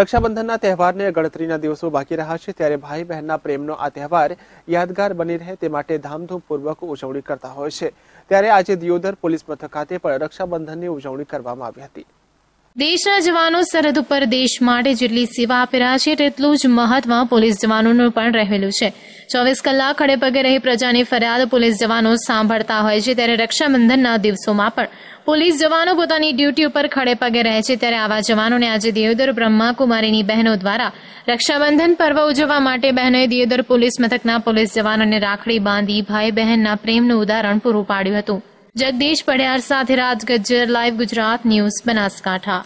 રક્ષાબંધનના તહેવારને ગણતરીના દિવસો બાકી રહ્યા છે ત્યારે ભાઈ બહેનના પ્રેમનો આ તહેવાર યાદગાર બની રહે તે માટે ધામધૂમપૂર્વક ઉજવણી કરતા હોય છે ત્યારે આજે દિયોદર પોલીસ મથક ખાતે પણ રક્ષાબંધનની ઉજવણી કરવામાં આવી હતી દેશના જવાનો સરહદ ઉપર દેશ માટે જેટલી સેવા આપી રહ્યા છે તેટલું જ મહત્વ પોલીસ જવાનોનું પણ રહેલું છે ચોવીસ કલાક ખડે પગે રહી પ્રજાની ફરિયાદ પોલીસ જવાનો સાંભળતા હોય છે ત્યારે રક્ષાબંધનના દિવસોમાં પણ પોલીસ જવાનો પોતાની ડ્યુટી ઉપર ખડે પગે રહે છે ત્યારે આવા જવાનોને આજે દિયોદર બ્રહ્માકુમારીની બહેનો દ્વારા રક્ષાબંધન પર્વ ઉજવવા માટે બહેનોએ દિયોદર પોલીસ મથકના પોલીસ જવાનોને રાખડી બાંધી ભાઈ બહેનના પ્રેમનું ઉદાહરણ પૂરું પાડ્યું હતું જગદીશ પઢિયાર સાથે રાજ ગજ્જર લાઈવ ગુજરાત ન્યૂઝ બનાસકાંઠા